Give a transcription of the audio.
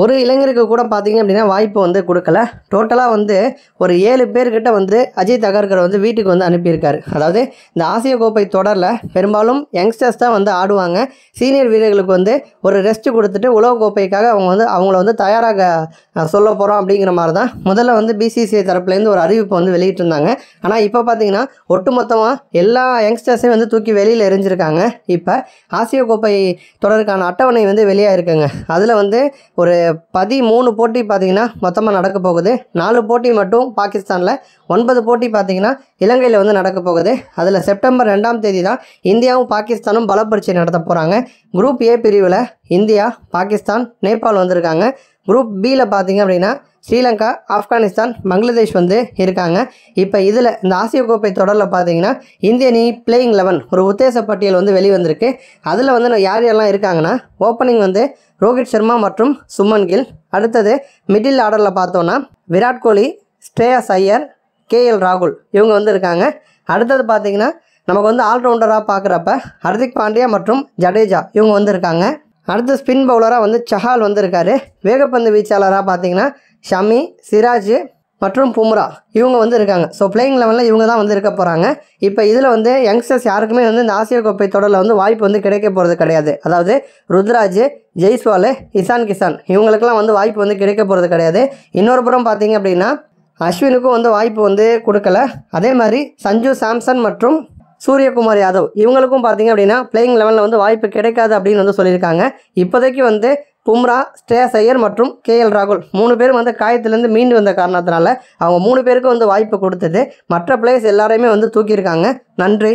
ஒரு இளைஞருக்கு கூட பார்த்தீங்க அப்படின்னா வாய்ப்பு வந்து கொடுக்கல டோட்டலாக வந்து ஒரு ஏழு பேர்கிட்ட வந்து அஜய் தகர்கர் வந்து வீட்டுக்கு வந்து அனுப்பியிருக்காரு அதாவது இந்த ஆசிய கோப்பை தொடரில் பெரும்பாலும் யங்ஸ்டர்ஸ் தான் வந்து ஆடுவாங்க சீனியர் வீரர்களுக்கு வந்து ஒரு ரெஸ்ட் கொடுத்துட்டு உலக கோப்பைக்காக அவங்க வந்து அவங்கள வந்து தயாராக சொல்ல போகிறோம் அப்படிங்கிற மாதிரி தான் முதல்ல வந்து பிசிசிஐ தரப்புலேருந்து ஒரு அறிவிப்பு வந்து வெளியிட்டிருந்தாங்க ஆனால் இப்போ பார்த்தீங்கன்னா ஒட்டுமொத்தமாக எல்லா யங்ஸ்டர்ஸையும் வந்து தூக்கி வெளியில் எரிஞ்சிருக்காங்க இப்போ ஆசிய கோப்பை தொடருக்கான அட்டவணை வந்து வெளியாக இருக்குங்க அதில் வந்து ஒரு பதிமூணு போட்டி பார்த்திங்கன்னா மொத்தமாக நடக்க போகுது நாலு போட்டி மட்டும் பாகிஸ்தானில் ஒன்பது போட்டி பார்த்திங்கன்னா இலங்கையில் வந்து நடக்க போகுது அதில் செப்டம்பர் ரெண்டாம் தேதி தான் இந்தியாவும் பாகிஸ்தானும் பலப்பரிச்சை நடத்த போகிறாங்க குரூப் ஏ பிரிவில் இந்தியா பாகிஸ்தான் நேபாள் வந்திருக்காங்க குரூப் பியில் பார்த்திங்க அப்படின்னா ஸ்ரீலங்கா ஆப்கானிஸ்தான் பங்களாதேஷ் வந்து இருக்காங்க இப்போ இதில் இந்த ஆசிய கோப்பை தொடரில் பார்த்தீங்கன்னா இந்திய அணி பிளேயிங் லெவன் ஒரு உத்தேச பட்டியல் வந்து வெளிவந்திருக்கு அதில் வந்து யார் யாரெல்லாம் இருக்காங்கன்னா ஓப்பனிங் வந்து ரோஹித் சர்மா மற்றும் சுமன் கில் அடுத்தது மிடில் ஆர்டரில் பார்த்தோன்னா விராட் கோலி ஸ்ரேயஸ் ஐயர் கேஎல் ராகுல் இவங்க வந்து இருக்காங்க அடுத்தது பார்த்தீங்கன்னா நமக்கு வந்து ஆல்ரவுண்டராக பார்க்குறப்ப ஹர்திக் பாண்டியா மற்றும் ஜடேஜா இவங்க வந்து இருக்காங்க அடுத்து ஸ்பின் பவுலராக வந்து சஹால் வந்திருக்காரு வேகப்பந்து வீச்சாளராக பார்த்தீங்கன்னா ஷமி சிராஜ் மற்றும் பும்ரா இவங்க வந்து இருக்காங்க ஸோ பிளேயிங் லெவலில் இவங்க தான் வந்து இருக்க போகிறாங்க இப்போ இதில் வந்து யங்ஸ்டர்ஸ் யாருக்குமே வந்து இந்த ஆசிய கோப்பை தொடரில் வந்து வாய்ப்பு வந்து கிடைக்க போகிறது கிடையாது அதாவது ருத்ராஜ் ஜெய்ஸ்வால் இசான் கிசான் இவங்களுக்கெல்லாம் வந்து வாய்ப்பு வந்து கிடைக்க போகிறது கிடையாது இன்னொரு புறம் பார்த்தீங்க அப்படின்னா அஸ்வினுக்கும் வந்து வாய்ப்பு வந்து கொடுக்கல அதே மாதிரி சஞ்சு சாம்சன் மற்றும் சூரியகுமார் யாதவ் இவங்களுக்கும் பார்த்தீங்க அப்படின்னா பிளேயிங் லெவலில் வந்து வாய்ப்பு கிடைக்காது அப்படின்னு வந்து சொல்லியிருக்காங்க இப்போதைக்கு வந்து பும்ரா ஸ்ரேஸ் ஐயர் மற்றும் கே எல் ராகுல் மூணு பேரும் வந்து காயத்துலேருந்து மீண்டு வந்த காரணத்தினால அவங்க மூணு பேருக்கும் வந்து வாய்ப்பு கொடுத்தது மற்ற பிளேயர்ஸ் எல்லாரையுமே வந்து தூக்கியிருக்காங்க நன்றி